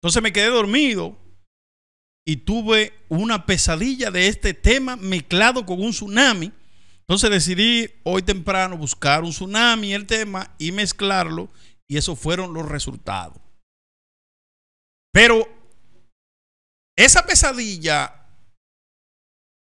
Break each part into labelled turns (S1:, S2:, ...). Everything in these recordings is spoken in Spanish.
S1: Entonces me quedé dormido y tuve una pesadilla de este tema mezclado con un tsunami. Entonces decidí hoy temprano buscar un tsunami, el tema, y mezclarlo. Y esos fueron los resultados. Pero esa pesadilla,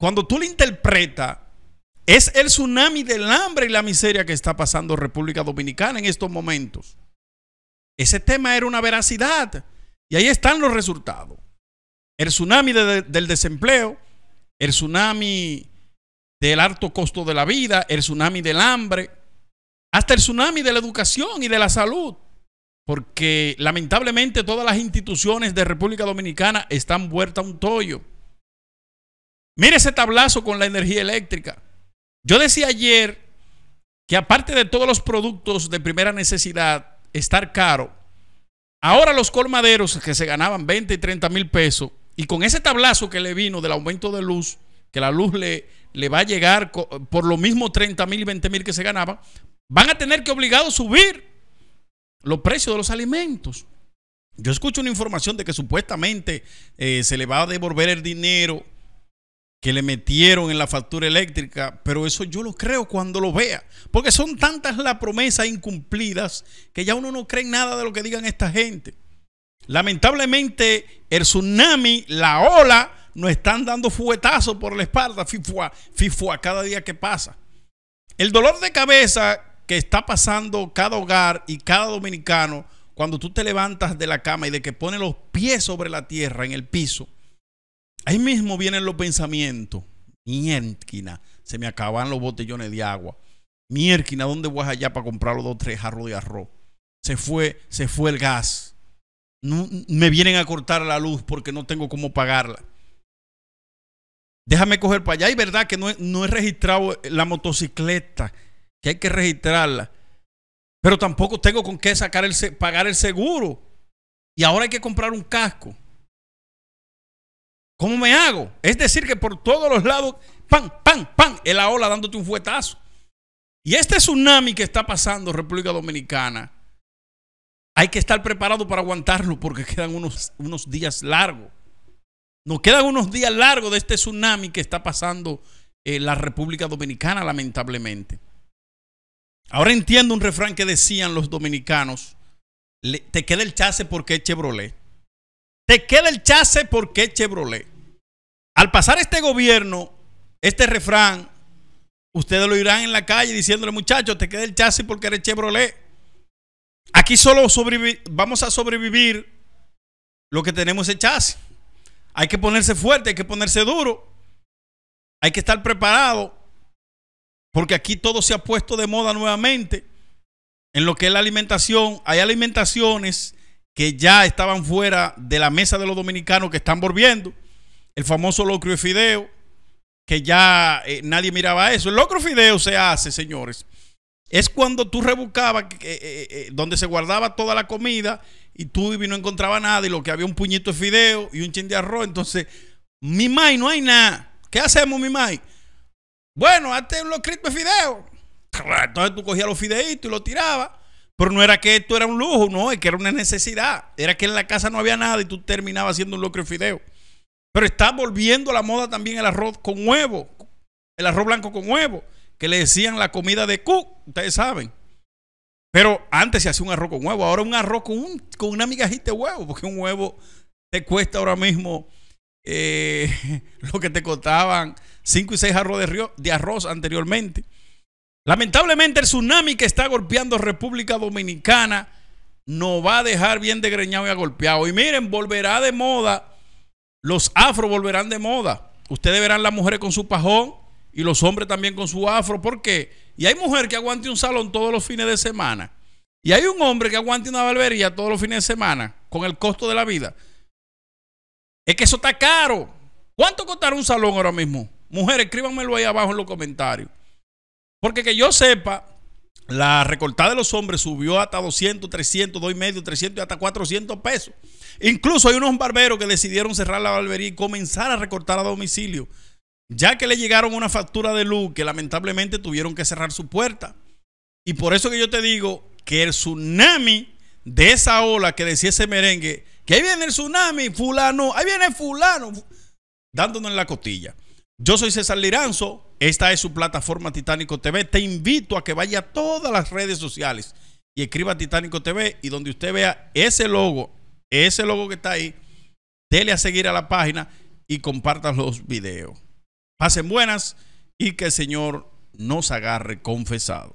S1: cuando tú la interpretas, es el tsunami del hambre y la miseria que está pasando República Dominicana en estos momentos. Ese tema era una veracidad. Y ahí están los resultados. El tsunami del desempleo, el tsunami del alto costo de la vida, el tsunami del hambre, hasta el tsunami de la educación y de la salud. Porque lamentablemente todas las instituciones de República Dominicana están vueltas a un tollo. Mire ese tablazo con la energía eléctrica. Yo decía ayer que aparte de todos los productos de primera necesidad estar caro, Ahora los colmaderos que se ganaban 20 y 30 mil pesos, y con ese tablazo que le vino del aumento de luz, que la luz le, le va a llegar por lo mismo 30 mil y 20 mil que se ganaba, van a tener que obligado a subir los precios de los alimentos. Yo escucho una información de que supuestamente eh, se le va a devolver el dinero que le metieron en la factura eléctrica, pero eso yo lo creo cuando lo vea, porque son tantas las promesas incumplidas que ya uno no cree nada de lo que digan esta gente. Lamentablemente, el tsunami, la ola, nos están dando fuetazos por la espalda, fifua, fifua, cada día que pasa. El dolor de cabeza que está pasando cada hogar y cada dominicano cuando tú te levantas de la cama y de que pone los pies sobre la tierra, en el piso, Ahí mismo vienen los pensamientos. Mierquina, se me acaban los botellones de agua. Mierquina, ¿dónde vas allá para comprar los dos, tres jarros de arroz? Se fue, se fue el gas. me vienen a cortar la luz porque no tengo cómo pagarla. Déjame coger para allá. Y verdad que no he, registrado la motocicleta, que hay que registrarla. Pero tampoco tengo con qué sacar el, pagar el seguro. Y ahora hay que comprar un casco. ¿Cómo me hago? Es decir, que por todos los lados, pan, pan, pan, es la ola dándote un fuetazo. Y este tsunami que está pasando República Dominicana, hay que estar preparado para aguantarlo porque quedan unos, unos días largos. Nos quedan unos días largos de este tsunami que está pasando en eh, la República Dominicana, lamentablemente. Ahora entiendo un refrán que decían los dominicanos: te queda el chase porque es Chevrolet. Te queda el chase porque es Chevrolet. Al pasar este gobierno, este refrán, ustedes lo irán en la calle diciéndole, muchachos, te queda el chasis porque eres Chevrolet. Aquí solo vamos a sobrevivir lo que tenemos ese chasis. Hay que ponerse fuerte, hay que ponerse duro. Hay que estar preparado. Porque aquí todo se ha puesto de moda nuevamente. En lo que es la alimentación, hay alimentaciones que ya estaban fuera de la mesa de los dominicanos que están volviendo el famoso locro y fideo, que ya eh, nadie miraba eso. El locro fideo se hace, señores. Es cuando tú rebuscabas eh, eh, donde se guardaba toda la comida y tú y no encontraba nada y lo que había un puñito de fideo y un chin de arroz. Entonces, mi mai, no hay nada. ¿Qué hacemos, mi mai? Bueno, hazte un locrito de fideo. Entonces tú cogías los fideitos y los tirabas. Pero no era que esto era un lujo, no, es que era una necesidad. Era que en la casa no había nada y tú terminabas haciendo un locro y fideo. Pero está volviendo a la moda también el arroz con huevo, el arroz blanco con huevo, que le decían la comida de Cook ustedes saben. Pero antes se hacía un arroz con huevo, ahora un arroz con, un, con una migajita de huevo, porque un huevo te cuesta ahora mismo eh, lo que te costaban cinco y seis arroz de, arroz anteriormente. Lamentablemente el tsunami que está golpeando República Dominicana No va a dejar bien degreñado y agolpeado. Y miren, volverá de moda los afro volverán de moda. Ustedes verán las mujeres con su pajón y los hombres también con su afro. ¿Por qué? Y hay mujer que aguante un salón todos los fines de semana. Y hay un hombre que aguante una barbería todos los fines de semana con el costo de la vida. Es que eso está caro. ¿Cuánto costará un salón ahora mismo? Mujer, escríbanmelo ahí abajo en los comentarios. Porque que yo sepa, la recortada de los hombres subió hasta 200, 300, 2,5, 300 y hasta 400 pesos. Incluso hay unos barberos que decidieron cerrar la barbería y comenzar a recortar a domicilio, ya que le llegaron una factura de luz que lamentablemente tuvieron que cerrar su puerta. Y por eso que yo te digo que el tsunami de esa ola que decía ese merengue, que ahí viene el tsunami, fulano, ahí viene fulano, dándonos en la costilla. Yo soy César Liranzo, esta es su plataforma Titánico TV. Te invito a que vaya a todas las redes sociales y escriba Titánico TV y donde usted vea ese logo, ese logo que está ahí, dele a seguir a la página y compartan los videos. Pasen buenas y que el Señor nos agarre confesado.